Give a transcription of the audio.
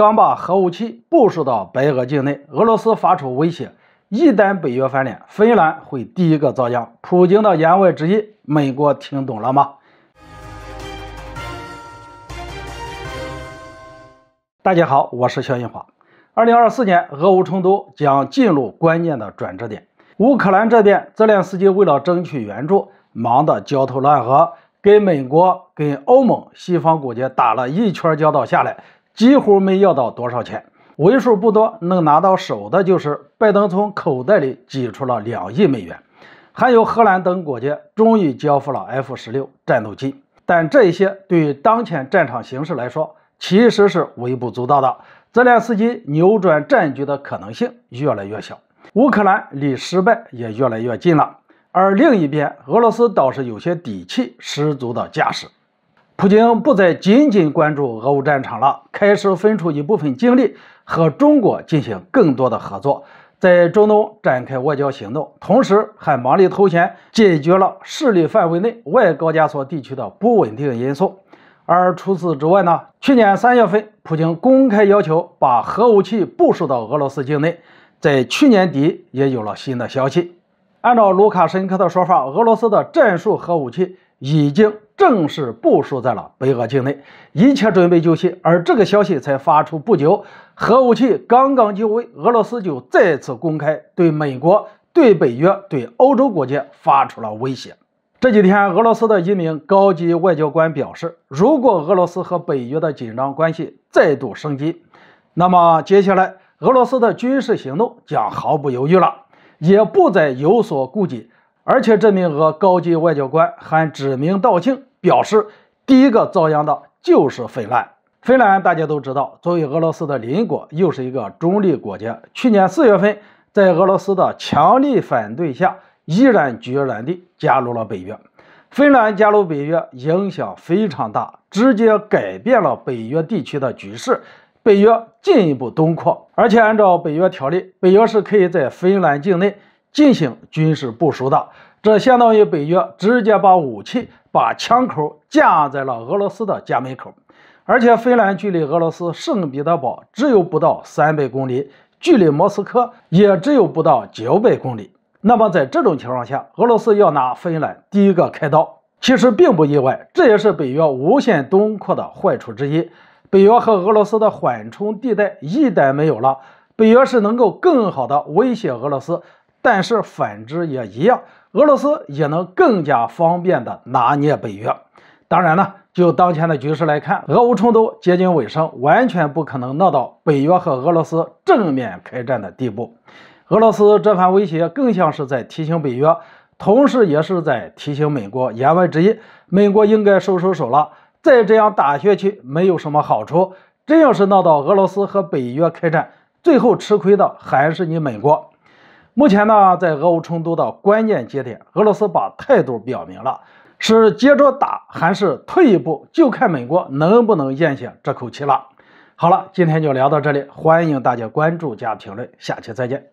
刚把核武器部署到白俄境内，俄罗斯发出威胁：一旦北约翻脸，芬兰会第一个遭殃。普京的言外之意，美国听懂了吗？大家好，我是肖新华。二零二四年，俄乌冲突将进入关键的转折点。乌克兰这边，泽连斯基为了争取援助，忙得焦头烂额，跟美国、跟欧盟、西方国家打了一圈交道下来。几乎没要到多少钱，为数不多能拿到手的，就是拜登从口袋里挤出了两亿美元，还有荷兰等国家终于交付了 F 十六战斗机。但这些对于当前战场形势来说，其实是微不足道的。泽连斯基扭转战局的可能性越来越小，乌克兰离失败也越来越近了。而另一边，俄罗斯倒是有些底气十足的架势。普京不再仅仅关注俄乌战场了，开始分出一部分精力和中国进行更多的合作，在中东展开外交行动，同时还忙里偷闲解决了势力范围内外高加索地区的不稳定因素。而除此之外呢？去年三月份，普京公开要求把核武器部署到俄罗斯境内，在去年底也有了新的消息。按照卢卡申科的说法，俄罗斯的战术核武器。已经正式部署在了北俄境内，一切准备就绪。而这个消息才发出不久，核武器刚刚就位，俄罗斯就再次公开对美国、对北约、对欧洲国家发出了威胁。这几天，俄罗斯的一名高级外交官表示，如果俄罗斯和北约的紧张关系再度升级，那么接下来俄罗斯的军事行动将毫不犹豫了，也不再有所顾忌。而且这名俄高级外交官还指名道姓表示，第一个遭殃的就是芬兰。芬兰大家都知道，作为俄罗斯的邻国，又是一个中立国家。去年四月份，在俄罗斯的强力反对下，毅然决然地加入了北约。芬兰加入北约影响非常大，直接改变了北约地区的局势，北约进一步东扩。而且按照北约条例，北约是可以在芬兰境内。进行军事部署的，这相当于北约直接把武器、把枪口架在了俄罗斯的家门口。而且，芬兰距离俄罗斯圣彼得堡只有不到三百公里，距离莫斯科也只有不到九百公里。那么，在这种情况下，俄罗斯要拿芬兰第一个开刀，其实并不意外。这也是北约无限东扩的坏处之一。北约和俄罗斯的缓冲地带一旦没有了，北约是能够更好地威胁俄罗斯。但是反之也一样，俄罗斯也能更加方便的拿捏北约。当然呢，就当前的局势来看，俄乌冲突接近尾声，完全不可能闹到北约和俄罗斯正面开战的地步。俄罗斯这番威胁更像是在提醒北约，同时也是在提醒美国，言外之意，美国应该收收手了，再这样打下去没有什么好处。真要是闹到俄罗斯和北约开战，最后吃亏的还是你美国。目前呢，在俄乌冲突的关键节点，俄罗斯把态度表明了，是接着打还是退一步，就看美国能不能咽下这口气了。好了，今天就聊到这里，欢迎大家关注加评论，下期再见。